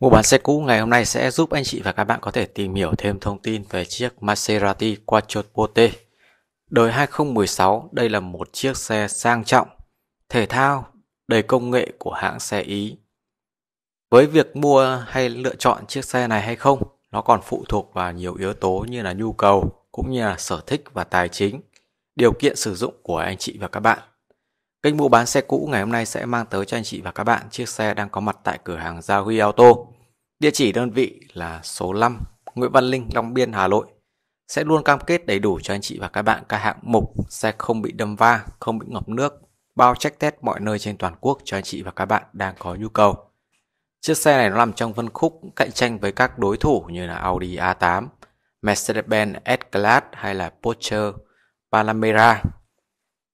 Mua bán xe cũ ngày hôm nay sẽ giúp anh chị và các bạn có thể tìm hiểu thêm thông tin về chiếc Maserati Quattroporte. Đời 2016, đây là một chiếc xe sang trọng, thể thao, đầy công nghệ của hãng xe Ý. Với việc mua hay lựa chọn chiếc xe này hay không, nó còn phụ thuộc vào nhiều yếu tố như là nhu cầu, cũng như là sở thích và tài chính, điều kiện sử dụng của anh chị và các bạn. Kênh mua bán xe cũ ngày hôm nay sẽ mang tới cho anh chị và các bạn chiếc xe đang có mặt tại cửa hàng Gia Huy Auto. Địa chỉ đơn vị là số 5 Nguyễn Văn Linh, Long Biên, Hà Nội. Sẽ luôn cam kết đầy đủ cho anh chị và các bạn các hạng mục xe không bị đâm va, không bị ngập nước, bao check test mọi nơi trên toàn quốc cho anh chị và các bạn đang có nhu cầu. Chiếc xe này nó nằm trong phân khúc cạnh tranh với các đối thủ như là Audi A8, Mercedes-Benz S-Class hay là Porsche Panamera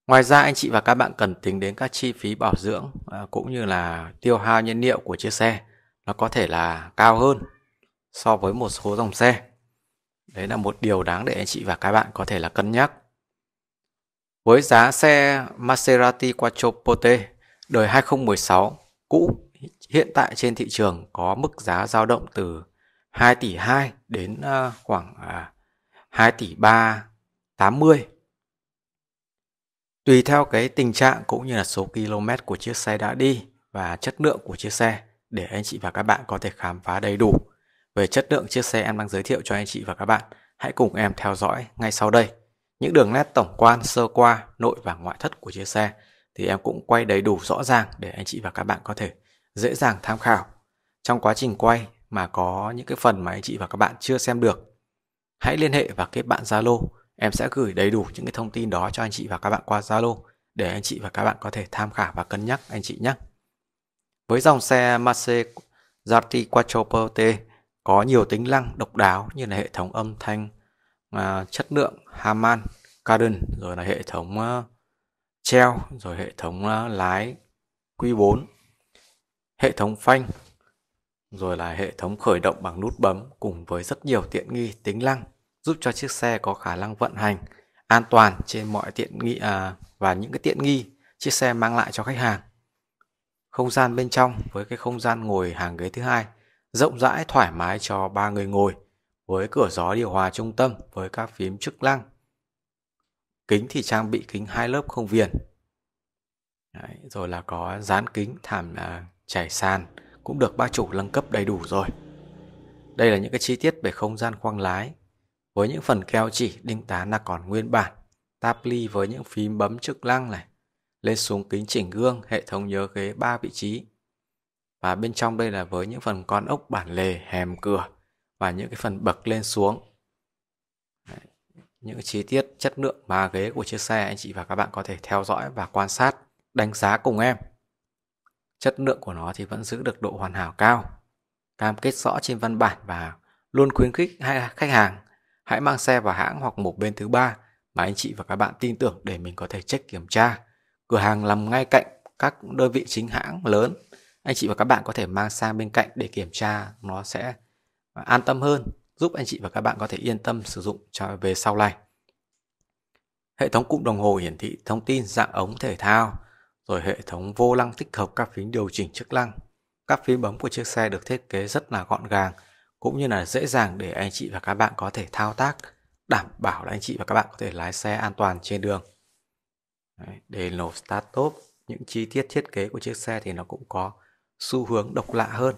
Ngoài ra anh chị và các bạn cần tính đến các chi phí bảo dưỡng à, cũng như là tiêu hao nhiên liệu của chiếc xe nó có thể là cao hơn so với một số dòng xe. Đấy là một điều đáng để anh chị và các bạn có thể là cân nhắc. Với giá xe Maserati Quattroporte đời 2016 cũ hiện tại trên thị trường có mức giá dao động từ 2 tỷ 2 đến à, khoảng 2 à, tỷ 3 80 tùy theo cái tình trạng cũng như là số km của chiếc xe đã đi và chất lượng của chiếc xe để anh chị và các bạn có thể khám phá đầy đủ về chất lượng chiếc xe em đang giới thiệu cho anh chị và các bạn. Hãy cùng em theo dõi ngay sau đây. Những đường nét tổng quan sơ qua nội và ngoại thất của chiếc xe thì em cũng quay đầy đủ rõ ràng để anh chị và các bạn có thể dễ dàng tham khảo. Trong quá trình quay mà có những cái phần mà anh chị và các bạn chưa xem được, hãy liên hệ và kết bạn Zalo Em sẽ gửi đầy đủ những cái thông tin đó cho anh chị và các bạn qua Zalo để anh chị và các bạn có thể tham khảo và cân nhắc anh chị nhé. Với dòng xe Maserati Quattro T có nhiều tính năng độc đáo như là hệ thống âm thanh à, chất lượng Harman Kardon rồi là hệ thống uh, treo rồi hệ thống uh, lái Q4 hệ thống phanh rồi là hệ thống khởi động bằng nút bấm cùng với rất nhiều tiện nghi tính năng giúp cho chiếc xe có khả năng vận hành an toàn trên mọi tiện nghi à, và những cái tiện nghi chiếc xe mang lại cho khách hàng. Không gian bên trong với cái không gian ngồi hàng ghế thứ hai rộng rãi thoải mái cho ba người ngồi với cửa gió điều hòa trung tâm với các phím chức năng. Kính thì trang bị kính hai lớp không viền. Đấy, rồi là có dán kính thảm à, chảy sàn cũng được ba chủ nâng cấp đầy đủ rồi. Đây là những cái chi tiết về không gian khoang lái với những phần keo chỉ đinh tán là còn nguyên bản, táp ly với những phím bấm chức năng này, lên xuống kính chỉnh gương, hệ thống nhớ ghế 3 vị trí. Và bên trong đây là với những phần con ốc bản lề, hèm cửa và những cái phần bậc lên xuống. Đấy. Những chi tiết chất lượng mà ghế của chiếc xe anh chị và các bạn có thể theo dõi và quan sát, đánh giá cùng em. Chất lượng của nó thì vẫn giữ được độ hoàn hảo cao, cam kết rõ trên văn bản và luôn khuyến khích khách hàng hãy mang xe vào hãng hoặc một bên thứ ba mà anh chị và các bạn tin tưởng để mình có thể check kiểm tra. Cửa hàng nằm ngay cạnh các đơn vị chính hãng lớn. Anh chị và các bạn có thể mang sang bên cạnh để kiểm tra nó sẽ an tâm hơn, giúp anh chị và các bạn có thể yên tâm sử dụng cho về sau này. Hệ thống cụm đồng hồ hiển thị thông tin dạng ống thể thao, rồi hệ thống vô lăng tích hợp các phím điều chỉnh chức năng. Các phím bấm của chiếc xe được thiết kế rất là gọn gàng, cũng như là dễ dàng để anh chị và các bạn có thể thao tác đảm bảo là anh chị và các bạn có thể lái xe an toàn trên đường. để nổ start top, những chi tiết thiết kế của chiếc xe thì nó cũng có xu hướng độc lạ hơn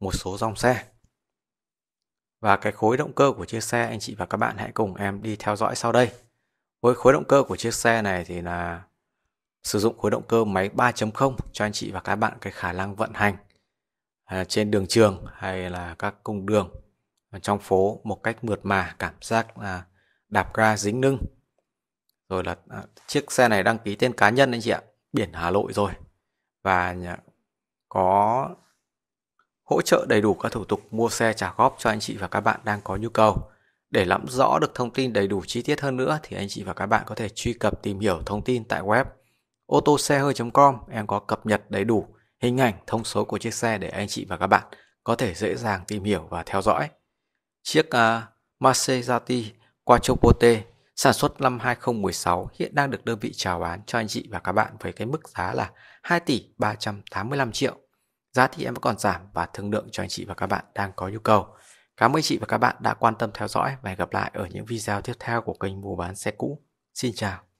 một số dòng xe. Và cái khối động cơ của chiếc xe anh chị và các bạn hãy cùng em đi theo dõi sau đây. Với khối động cơ của chiếc xe này thì là sử dụng khối động cơ máy 3.0 cho anh chị và các bạn cái khả năng vận hành À, trên đường trường hay là các cung đường trong phố một cách mượt mà cảm giác là đạp ga dính lưng rồi là à, chiếc xe này đăng ký tên cá nhân anh chị ạ biển Hà Nội rồi và có hỗ trợ đầy đủ các thủ tục mua xe trả góp cho anh chị và các bạn đang có nhu cầu để nắm rõ được thông tin đầy đủ chi tiết hơn nữa thì anh chị và các bạn có thể truy cập tìm hiểu thông tin tại web ô tô xe hơi.com em có cập nhật đầy đủ hình ảnh, thông số của chiếc xe để anh chị và các bạn có thể dễ dàng tìm hiểu và theo dõi. Chiếc uh, Maserati Quattroporte sản xuất năm 2016 hiện đang được đơn vị chào bán cho anh chị và các bạn với cái mức giá là 2 tỷ 385 triệu. Giá thì em vẫn còn giảm và thương lượng cho anh chị và các bạn đang có nhu cầu. Cảm ơn anh chị và các bạn đã quan tâm theo dõi và hẹn gặp lại ở những video tiếp theo của kênh mua bán xe cũ. Xin chào.